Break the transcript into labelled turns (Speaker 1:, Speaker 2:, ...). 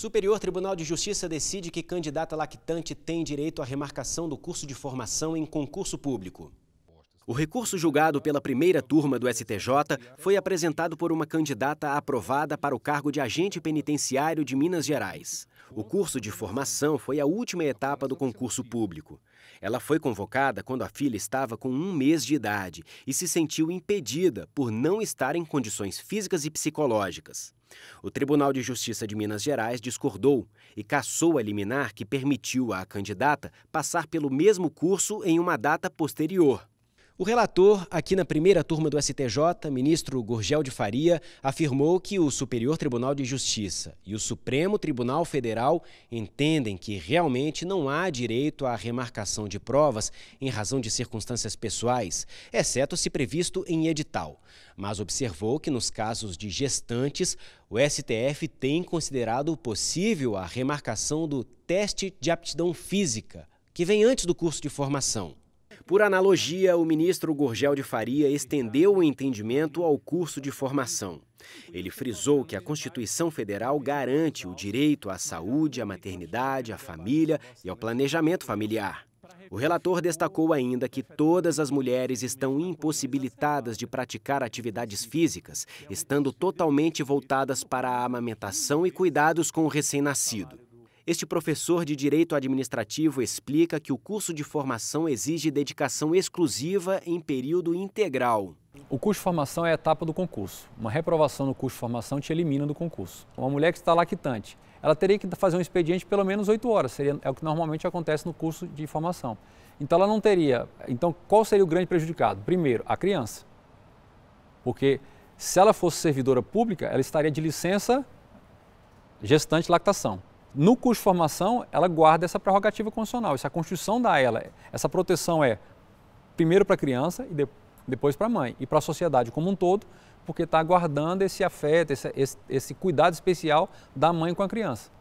Speaker 1: Superior Tribunal de Justiça decide que candidata lactante tem direito à remarcação do curso de formação em concurso público. O recurso julgado pela primeira turma do STJ foi apresentado por uma candidata aprovada para o cargo de agente penitenciário de Minas Gerais. O curso de formação foi a última etapa do concurso público. Ela foi convocada quando a filha estava com um mês de idade e se sentiu impedida por não estar em condições físicas e psicológicas. O Tribunal de Justiça de Minas Gerais discordou e cassou a liminar que permitiu à candidata passar pelo mesmo curso em uma data posterior. O relator, aqui na primeira turma do STJ, ministro Gurgel de Faria, afirmou que o Superior Tribunal de Justiça e o Supremo Tribunal Federal entendem que realmente não há direito à remarcação de provas em razão de circunstâncias pessoais, exceto se previsto em edital. Mas observou que nos casos de gestantes, o STF tem considerado possível a remarcação do teste de aptidão física, que vem antes do curso de formação. Por analogia, o ministro Gurgel de Faria estendeu o entendimento ao curso de formação. Ele frisou que a Constituição Federal garante o direito à saúde, à maternidade, à família e ao planejamento familiar. O relator destacou ainda que todas as mulheres estão impossibilitadas de praticar atividades físicas, estando totalmente voltadas para a amamentação e cuidados com o recém-nascido. Este professor de Direito Administrativo explica que o curso de formação exige dedicação exclusiva em período integral. O curso de formação é a etapa do concurso.
Speaker 2: Uma reprovação no curso de formação te elimina do concurso. Uma mulher que está lactante, ela teria que fazer um expediente pelo menos 8 horas, seria, é o que normalmente acontece no curso de formação. Então ela não teria. Então qual seria o grande prejudicado? Primeiro, a criança. Porque se ela fosse servidora pública, ela estaria de licença gestante lactação no curso de formação, ela guarda essa prerrogativa constitucional. Isso a Constituição dá a ela. Essa proteção é primeiro para a criança e depois para a mãe e para a sociedade como um todo, porque está guardando esse afeto, esse, esse, esse cuidado especial da mãe com a criança.